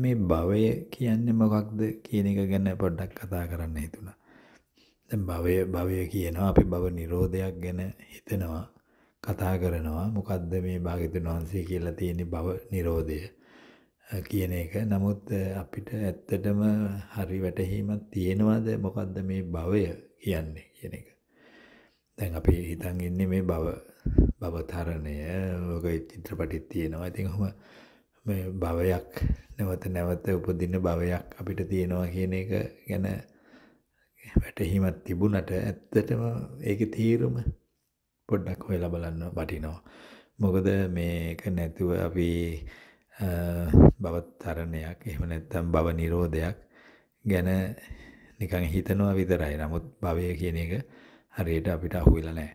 මේ භවය කියන්නේ මොකක්ද කියන එක ගැන පොඩ්ඩක් කතා කරන්න හිතුණා. දැන් භවය භවය කියනවා අපි භව නිරෝධයක් ගැන හිතනවා කතා කරනවා. මොකද්ද මේ භාග්‍යතුන් වහන්සේ කියලා තියෙන භව නිරෝධය කියන එක. නමුත් අපිට ඇත්තටම හරි වැටහීමක් තියෙනවද මොකද්ද මේ භවය කියන්නේ කියන එක. දැන් අපි හිතන් ඉන්නේ මේ භව භවතරණය ඔක චිත්‍රපටිත් තියෙනවා. ඉතින් ඔහොම මේ භවයක් නැවත නැවත උපදින භවයක් අපිට තියෙනවා කියන එක ගැන වැටහීමක් තිබුණට ඇත්තටම ඒක තීරුම පොඩ්ඩක් හොයලා බලන්න වටිනවා. මොකද මේක නැතුව අපි භවතරණයක් එහෙම නැත්නම් භව නිරෝධයක් ගැන නිකන් හිතනවා විතරයි. නමුත් භවය කියන එක හරියට අපිට අහු වෙලා නැහැ.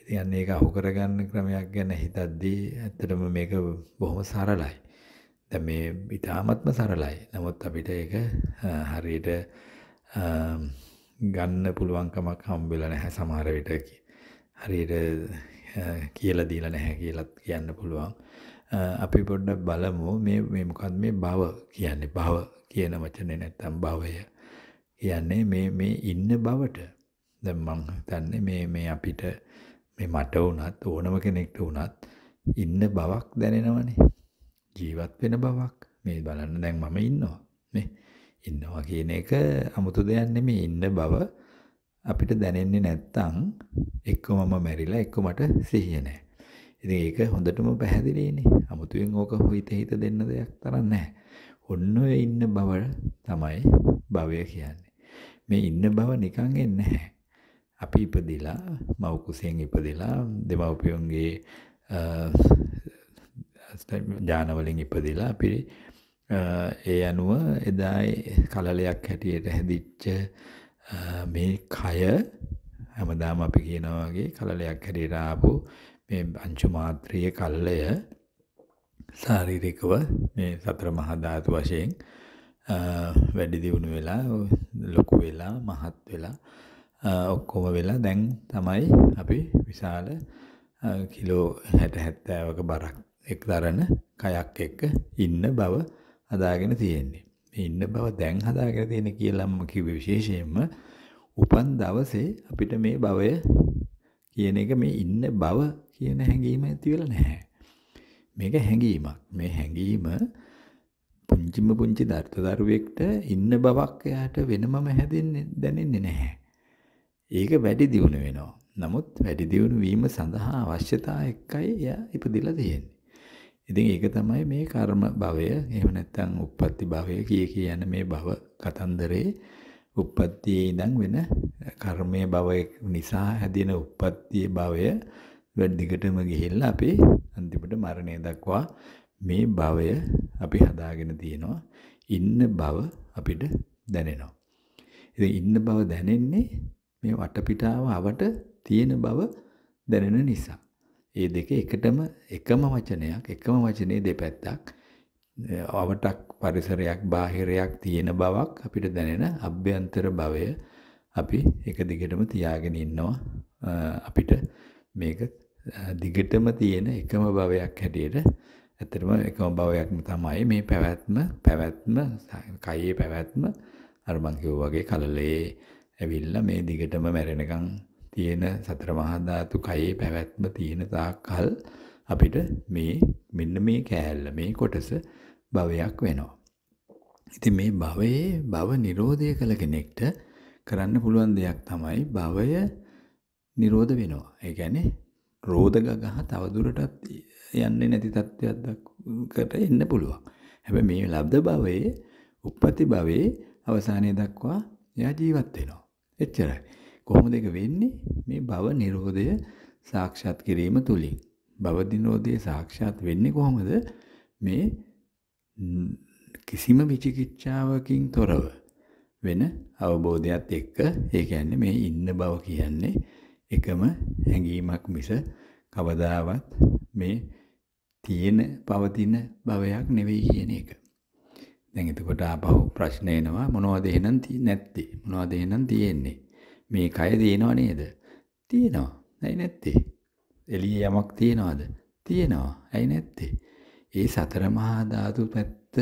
ඉතින් අන්න ඒක අහු කරගන්න ක්‍රමයක් ගැන හිතද්දී ඇත්තටම මේක බොහොම සරලයි. දැ මේ ඉතාමත්ම සරලයි නමුත් අපිට එක හරියට ගන්න පුළුවන්කමක් හම්බෙල නැහැ සමහර විට හරියට කියල දීල නැහැ කියලත් කියන්න පුළුවන් අපි පොඩ්ඩ බලමු මේ මොකත් මේ බව කියන්නේ බව කියන වචනය නැත්තම් භවය කියන්නේ මේ මේ ඉන්න බවට දැන් මං හිතන්නේ මේ මේ අපිට මේ මට වුණත් ඕනම කෙනෙක්ට වුණත් ඉන්න බවක් දැනෙනවනේ ජීවත් වෙන බවක් මේ බලන්න දැන් මම ඉන්නවා මේ ඉන්නවා කියන එක 아무තු දෙයක් නෙමෙයි ඉන්න බව අපිට දැනෙන්නේ නැත්තම් එක්ක මම මැරිලා එක්ක මට සිහිය නැහැ. ඉතින් ඒක හොඳටම පැහැදිලිනේ. 아무තුවෙන් ඕක හොිත හිත දෙන්න දෙයක් තරම් නැහැ. ඔන්න ඔය ඉන්න බව තමයි භවය කියන්නේ. මේ ඉන්න බව නිකන් එන්නේ නැහැ. අපි ඉපදිලා මව කුසෙන් ඉපදිලා දෙමව්පියන්ගේ ජානවලින් ඉපදිලා අපි ඒ අනුව එදා කලලයක් හැටියට හැදිච්ච මේ කය හැමදාම අපි කියනවා වගේ කලලයක් හැටියට ආපු මේ අංශු මාත්‍රීය කල්ලය ශාරීරිකව මේ සතර මහා ධාතු වශයෙන් වැඩි දියුණු වෙලා ලොකු වෙලා මහත් වෙලා ඔක්කොම වෙලා දැන් තමයි අපි විශාල කිලෝ 60 70ක බරක් එක්තරන කයක් එක්ක ඉන්න බව හදාගෙන තියෙන්නේ. මේ ඉන්න බව දැන් හදාගෙන තියෙන කියලාම කිව්වේ විශේෂයෙන්ම උපන් දවසේ අපිට මේ භවය කියන එක මේ ඉන්න බව කියන හැඟීම ඇති වෙලා නැහැ. මේක හැඟීමක්. මේ හැඟීම පුංචිම පුංචි දර්ථ දරුවෙක්ට ඉන්න බවක් එයාට වෙනමම හැදෙන්නේ දැනෙන්නේ නැහැ. ඒක වැඩි දියුණු වෙනවා. නමුත් වැඩි දියුණු වීම සඳහා අවශ්‍යතා එක්කයි එයා ඉපදිලා තියෙන්නේ. ඉතින් ඒක තමයි මේ කර්ම භවය එහෙම නැත්නම් උප්පත්ති භවය කිය කියන මේ භව කතන්දරේ උප්පත්තියේ ඉඳන් වෙන කර්මයේ භවය නිසා හැදෙන උප්පත්තියේ භවය වැඩිකටම ගිහිල්ලා අපි අන්තිමට මරණය දක්වා මේ භවය අපි හදාගෙන තියෙනවා ඉන්න භව අපිට දැනෙනවා ඉතින් ඉන්න බව දැනෙන්නේ මේ වටපිටාව අවට තියෙන බව දැනෙන නිසා ඒ දෙක එකටම එකම වචනයක් එකම වචනේ දෙපැත්තක් අවටක් පරිසරයක් බාහිරයක් තියෙන බවක් අපිට දැනෙන අභ්‍යන්තර භවය අපි එක දිගටම තියාගෙන ඉන්නවා අපිට මේක දිගටම තියෙන එකම භවයක් හැටියට ඇත්තටම එකම භවයක්ම තමයි මේ පැවැත්ම පැවැත්ම කයේ පැවැත්ම අර මං කිව්වා වගේ කලලේ ඇවිල්ලා මේ දිගටම මැරෙනකන් තියෙන සතර මහා ධාතු කයේ පැවැත්ම තියෙන තාක්කල් අපිට මේ මෙන්න මේ කෑල්ල මේ කොටස භවයක් වෙනවා. ඉතින් මේ භවයේ භව නිරෝධය කළ කෙනෙක්ට කරන්න පුළුවන් දෙයක් තමයි භවය නිරෝධ වෙනවා. ඒ කියන්නේ රෝධ ගගහ තවදුරටත් යන්නේ නැති තත්ත්වයක් දක්කට එන්න පුළුවන්. හැබැයි මේ ලබ්ධ භවයේ උප්පති භවයේ අවසානයේ දක්වා එයා ජීවත් වෙනවා. එච්චරයි. කොහොමද ඒක වෙන්නේ මේ භව නිරෝධය සාක්ෂාත් කිරීම තුලින් භව නිරෝධය සාක්ෂාත් වෙන්නේ කොහොමද මේ කිසිම විචිකිච්ඡාවකින් තොරව වෙන අවබෝධයත් එක්ක ඒ කියන්නේ මේ ඉන්න බව කියන්නේ එකම හැඟීමක් මිස කවදාවත් මේ තියෙන පවතින භවයක් නෙවෙයි කියන එක. දැන් එතකොට ආපහු ප්‍රශ්න එනවා මොනවද එහෙනම් නැත්තේ මොනවද එහෙනම් තියෙන්නේ? මේ කය දිනව නේද? තියෙනවා. ඇයි නැත්තේ? එළියේ යමක් තියනවාද? තියෙනවා. ඇයි නැත්තේ? ඒ සතර මහා ධාතු පැත්ත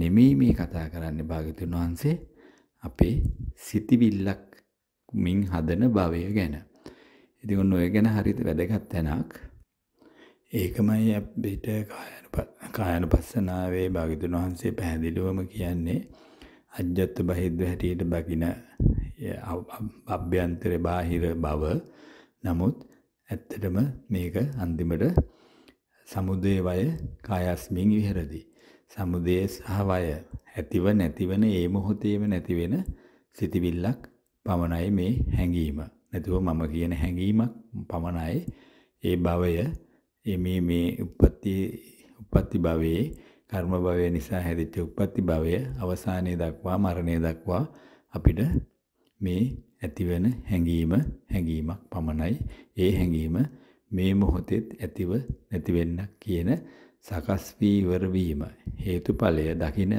නෙමෙයි මේ කතා කරන්නේ භාග්‍යතුන් වහන්සේ අපේ සිතිවිල්ලක් මින් හදන භවය ගැන. ඉතින් ඔන්න ඔය ගැන හරියට වැදගත් තැනක්. ඒකමයි අපිට කායනුපස්සනාවේ භාග්‍යතුන් වහන්සේ පැහැදිලිවම කියන්නේ අජ්‍යත්ත බහිද්ව හැටියට බකින අභ්‍යන්තර බාහිර බව නමුත් ඇත්තටම මේක අන්තිමට සමුදේවය කායස්මින් විහෙරදී. සමුදේ සහ වය ඇතිව නැතිවන ඒ මොහොතේම නැතිවෙන සිතිවිල්ලක් පමණයි මේ හැඟීම. නැතුව මම කියන හැඟීමක් පමණයි ඒ භවය මේ මේ උප්පත්ති උප්පත්ති භවයේ කර්ම භවය නිසා හැදිච්ච උප්පත්ති භවය අවසානයේ දක්වා මරණය දක්වා අපිට මේ ඇතිවෙන හැඟීම හැඟීමක් පමණයි. ඒ හැඟීම මේ මොහොතෙත් ඇතිව නැතිවෙන්නක් කියන සකස් වී ඉවර වීම හේතුඵලය දකින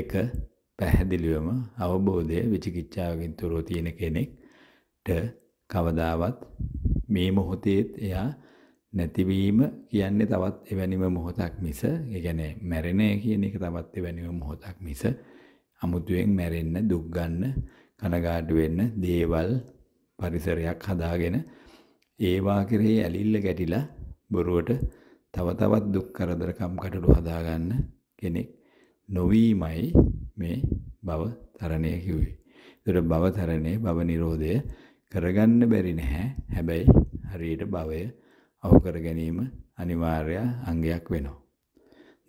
එක පැහැදිලිවම අවබෝධය විචිකිච්ඡාවකින් තොරව තියෙන කෙනෙක්ට කවදාවත් මේ මොහොතේත් එයා නැතිවීම කියන්නේ තවත් එවැනිම මොහොතක් මිස ඒ කියන්නේ මැරෙන කියන එක තවත් එවැනිම මොහොතක් මිස අමුතුවෙන් මැරෙන්න දුක් ගන්න කනගාටු වෙන්න දේවල් පරිසරයක් හදාගෙන ඒවා කෙරෙහි ඇලිල්ල ගැටිලා බොරුවට තව තවත් දුක් කරදරකම් කටළු හදාගන්න කෙනෙක් නොවීමයි මේ භව තරණය කිව්වේ. ඒතර භව තරණය භව නිරෝධය කරගන්න බැරි නැහැ. හැබැයි හරියට භවය අවු කර ගැනීම අනිවාර්ය අංගයක් වෙනවා.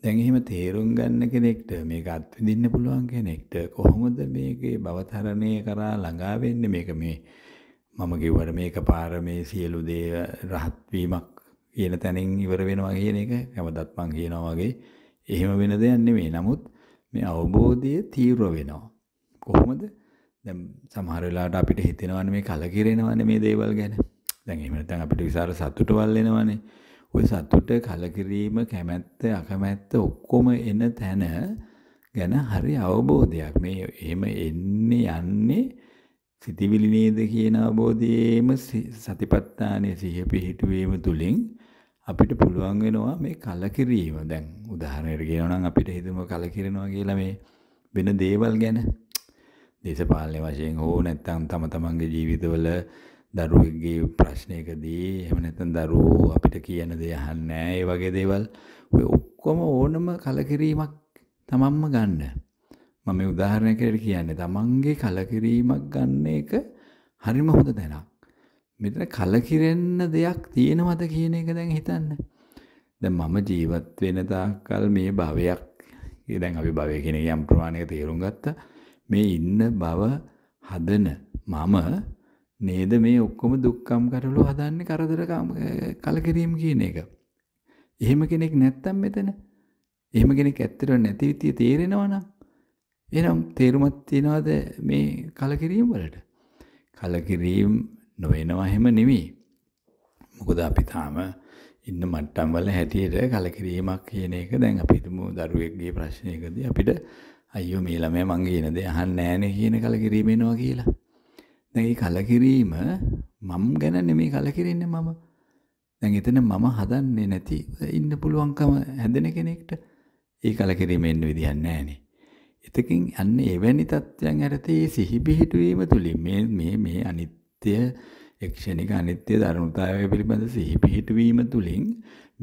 දැන් එහෙම තේරුම් ගන්න කෙනෙක්ට මේක අත්විඳින්න පුළුවන් කෙනෙක්ට කොහොමද මේකේ භවතරණය කරා ළඟා වෙන්නේ මේක මේ මම කිව්වට මේක පාර මේ සියලු දේ රහත් වීමක් කියන තැනින් ඉවර වෙනවා කියන එක හැමදත් මං කියනවා වගේ එහෙම වෙන දෙයක් නෙමෙයි. නමුත් මේ අවබෝධය තීව්‍ර වෙනවා. කොහොමද? දැන් සමහර වෙලාවට අපිට හිතෙනවානේ මේ කලකිරෙනවානේ මේ දේවල් ගැන. දැන් එහෙම නැත්නම් අපිට විශාල සතුටවල් එනවනේ. ওই සතුට කලකිරීම කැමැත්ත අකමැත්ත ඔක්කොම එන තැන ගැන හරි අවබෝධයක්. මේ එහෙම එන්නේ යන්නේ සිතිවිලි නේද කියන අවබෝධයේම සතිපත්තානේ සිහිය පිහිටුවීම තුලින් අපිට පුළුවන් වෙනවා මේ කලකිරීම. දැන් උදාහරණයක් කියනවා නම් අපිට හිතමු කලකිරෙනවා කියලා මේ වෙන දේවල් ගැන දේශපාලන වශයෙන් හෝ නැත්නම් තම තමන්ගේ ජීවිතවල දරුවෙක්ගේ ප්‍රශ්නයකදී එහෙම නැත්නම් දරුවෝ අපිට කියන දේ අහන්නේ ඒ වගේ දේවල් ඔය ඔක්කොම ඕනම කලකිරීමක් තමන්ම ගන්න. මම මේ උදාහරණයක් කියලා කියන්නේ තමන්ගේ කලකිරීමක් ගන්න එක හරිම හොඳ දැනක්. මෙතන කලකිරෙන්න දෙයක් තියෙනවද කියන එක දැන් හිතන්න. දැන් මම ජීවත් වෙන තාක්කල් මේ භවයක් දැන් අපි භවය කියන යම් ප්‍රමාණයක තේරුම් ගත්තා. මේ ඉන්න භව හදන මම නේද මේ ඔක්කොම දුක්කම් කරලෝ හදන්නේ කරදර කලකිරීම කියන එක. එහෙම කෙනෙක් නැත්තම් මෙතන. එහෙම කෙනෙක් ඇත්තට නැති විදිය තේරෙනවනම් එහෙනම් තේරුමක් තියනවාද මේ කලකිරීම වලට? කලකිරීම නොවෙනවා එහෙම නෙමෙයි. මොකද අපි තාම ඉන්න මට්ටම් වල හැටියට කලකිරීමක් කියන එක දැන් අපි හිතමු දරුවෙක්ගේ ප්‍රශ්නයකදී අපිට අයියෝ මේ ළමයා මං කියන දේ අහන්නේ නැහනේ කියන කලකිරීම එනවා කියලා. දැයි කලකිරීම මම් ගැන නෙමේ කලකිරෙන්නේ මම දැන් එතන මම හදන්නේ නැති ඉන්න පුළුවන්කම හැදෙන කෙනෙක්ට ඒ කලකිරීම එන්න විදියක් නැහැනේ. එතකින් අන්න එවැනි තත්ත්වයන් යටතේ සිහි පිහිටුවීම තුලින් මේ මේ මේ අනිත්‍ය ක්ෂණික අනිත්‍ය ධර්මතාවය පිළිබඳ සිහි පිහිටුවීම තුලින්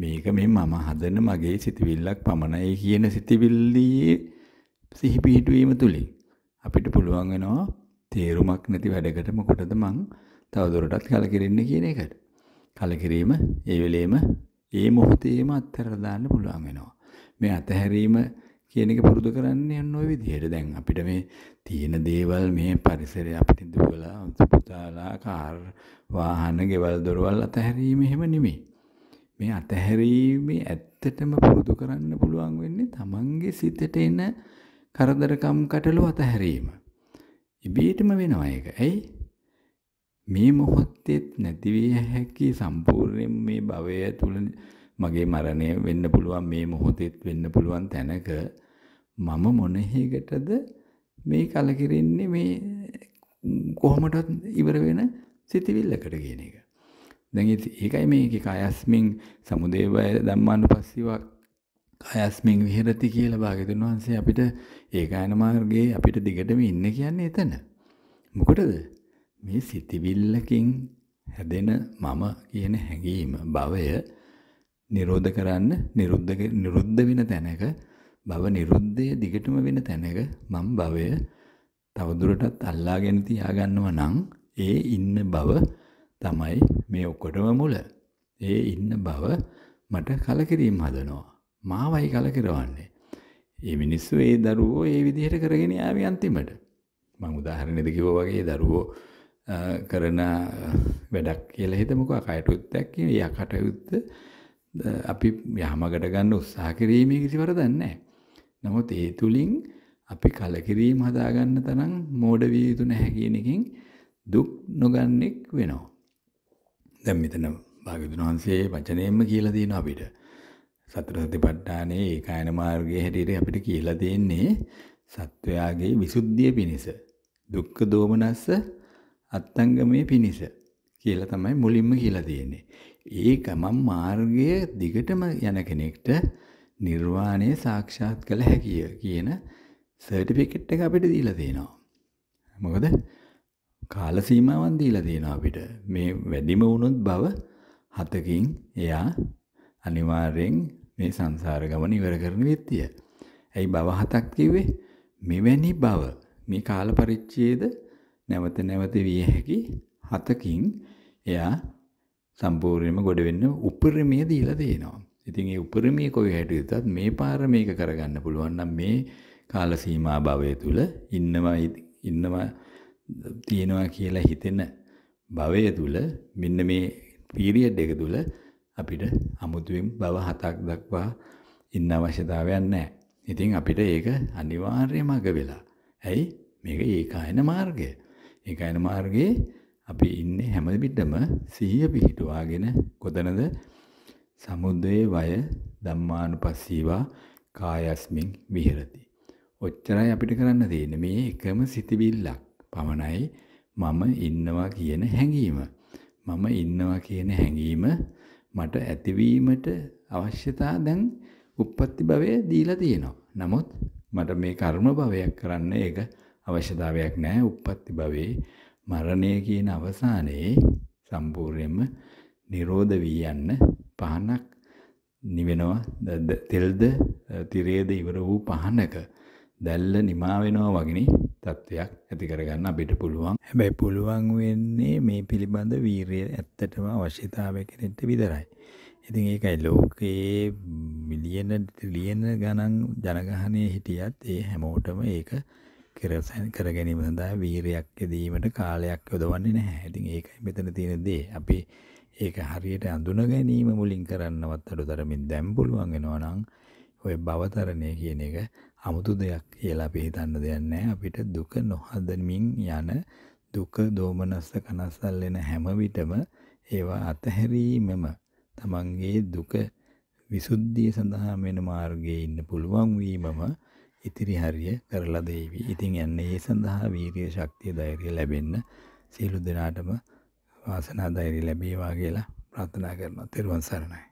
මේක මේ මම හදන මගේ සිතවිල්ලක් පමණයි කියන සිතවිල්ලේ සිහි පිහිටුවීම තුලින් අපිට පුළුවන් වෙනවා තේරුමක් නැති වැඩකට මොකටද මං තවදුරටත් කලකිරෙන්නේ කියන එකට. කලකිරීම ඒ වෙලේම ඒ මොහොතේම අත්හැරලා දාන්න පුළුවන් වෙනවා. මේ අතහැරීම කියන එක පුරුදු කරන්න යන්න ওই විදිහට දැන් අපිට මේ තියෙන දේවල් මේ පරිසරය අපිට දුවලා පුතාලා කාර් වාහන ගෙවල් දොරවල් අතහැරීම එහෙම නෙමෙයි. මේ අතහැරීමේ ඇත්තටම පුරුදු කරන්න පුළුවන් වෙන්නේ තමන්ගේ සිතට එන කරදරකම් කටළු අතහැරීම. ඉබේටම වෙනවා ඒක. ඇයි? මේ මොහොතේත් නැති විය හැකි සම්පූර්ණයෙන් මේ භවය තුල මගේ මරණය වෙන්න පුළුවන් මේ මොහොතේත් වෙන්න පුළුවන් තැනක මම මොන හේකටද මේ කලකිරින්නේ මේ කොහොමටත් ඉවර වෙන සිතවිල්ලකට කියන එක. දැන් ඒකයි මේකේ කායස්මින් සමුදේවය ධම්මානුපස්සීවක් අයස්මින් විහෙරති කියලා භාග්‍යතුන් වහන්සේ අපිට ඒකායන මාර්ගයේ අපිට දිගටම ඉන්න කියන්නේ එතන. මොකටද? මේ සිතිවිල්ලකින් හැදෙන මම කියන හැඟීම භවය නිරෝධ කරන්න නිරුද්ධ නිරුද්ධ වෙන තැනක භව නිරුද්ධය දිගටම වෙන තැනක මම භවය තවදුරටත් අල්ලාගෙන තියාගන්නවා නම් ඒ ඉන්න බව තමයි මේ ඔක්කොටම මුල. ඒ ඉන්න බව මට කලකිරීම හදනවා. මාවයි කලකිරවන්නේ. ඒ මිනිස්සු ඒ දරුවෝ ඒ විදිහට කරගෙන ආවේ අන්තිමට. මම උදාහරණෙද කිව්වා වගේ දරුවෝ කරන වැඩක් කියලා හිතමුකෝ කයටුත්තක් කියන යා කටයුත්ත අපි යහමකට ගන්න උත්සාහ කිරීමේ කිසි වරදක් නැහැ. නමුත් ඒ තුලින් අපි කලකිරීම හදාගන්න තරම් මෝඩ විය යුතු නැහැ කියන එකෙන් දුක් නොගන්නෙක් වෙනවා. දැන් මෙතන භාග්‍යවතුන් වහන්සේ වචනයෙන්ම කියලා දෙනවා අපිට. සතර සතිපට්ඨානයේ ඒකායන මාර්ගයේ හැටියට අපිට කියලා දෙන්නේ සත්වයාගේ විසුද්ධිය පිණිස දුක්ඛ දෝමනස්ස අත්ංගමයේ පිණිස කියලා තමයි මුලින්ම කියලා දෙන්නේ. ඒක මම මාර්ගය දිගටම යන කෙනෙක්ට නිර්වාණය සාක්ෂාත් කළ හැකිය කියන සර්ටිෆිකේට් එක අපිට දීලා තියෙනවා. මොකද කාල සීමාවන් දීලා තියෙනවා අපිට. මේ වැඩිම වුණොත් බව හතකින් එයා අනිවාර්යෙන් මේ සංසාර ගමන ඉවර කරන විත්තිය. ඇයි භව හතක් කිව්වේ? මෙවැනි භව මේ කාල පරිච්ඡේද නැවත නැවත විය හැකි හතකින් එයා සම්පූර්ණයෙන්ම ගොඩ වෙන්න උපරිමය දීලා තියෙනවා. ඉතින් ඒ උපරිමය කොයි හැටියටත් මේ පාර මේක කරගන්න පුළුවන් නම් මේ කාල සීමා භවය තුල ඉන්නවා ඉන්නවා තියෙනවා කියලා හිතෙන භවය තුල මෙන්න මේ පීරියඩ් එක තුල අපිට අමුතුවෙන් බව හතක් දක්වා ඉන්න අවශ්‍යතාවයක් නැහැ. ඉතින් අපිට ඒක අනිවාර්ය මඟ වෙලා. ඇයි? මේක ඒකායන මාර්ගය. ඒකායන මාර්ගයේ අපි ඉන්නේ හැම විටම සිහිය පිහිටුවාගෙන කොතනද? සමුදේ වය ධම්මානුපස්සීවා කායස්මින් විහෙරති. ඔච්චරයි අපිට කරන්න තියෙන්නේ මේ එකම සිතිවිල්ලක් පමණයි මම ඉන්නවා කියන හැඟීම. මම ඉන්නවා කියන හැඟීම මට ඇතිවීමට අවශ්‍යතා දැන් උප්පත්ති භවයේ දීලා තියෙනවා. නමුත් මට මේ කර්ම භවයක් කරන්න ඒක අවශ්‍යතාවයක් නැහැ. උප්පත්ති භවයේ මරණය කියන අවසානයේ සම්පූර්ණයෙන්ම නිරෝධ වී යන්න පහනක් නිවෙනවා. තෙල්ද තිරේද ඉවර වූ පහනක දැල්ල නිමා වෙනවා වගිනේ තත්ත්වයක් ඇති කරගන්න අපිට පුළුවන් හැබැයි පුළුවන් වෙන්නේ මේ පිළිබඳ වීරය ඇත්තටම අවශ්‍යතාවය කෙනෙට විතරයි. ඉතින් ඒකයි ලෝකයේ මිලියන ට්‍රිලියන ගණන් ජනගහනය හිටියත් ඒ හැමෝටම ඒක කරසන් කරගැනීම සඳහා වීරයක් යෙදීමට කාලයක් යොදවන්නේ නැහැ. ඉතින් ඒකයි මෙතන තියෙන දේ. අපි ඒක හරියට අඳුන ගැනීම මුලින් කරන්නවත් අඩුතරමින් දැන් පුළුවන් වෙනවා නම් ඔය භවතරණය කියන එක අමුතු දෙයක් කියලා පිහිතන්න දෙයන්න අපිට දුක නොහදමින් යන දුක දෝමනස්ස කනස්සල්ලෙන හැමවිටම ඒවා අතහැරීමම තමන්ගේ දුක විසුද්ධිය සඳහා වෙන මාර්ගයේ ඉන්න පුළුවන් වීමම ඉතිරි හරිය කරලා දෙවි. ඉතින් යන්න ඒ සඳහා වීරිය ශක්තිය ධෛර්යය ලැබෙන්න සියලු දෙනාටම වාසනා ධෛර්යය ලැබේවා කියලා ප්‍රාර්ථනා කරනවා. තෙරුවන් සරණයි.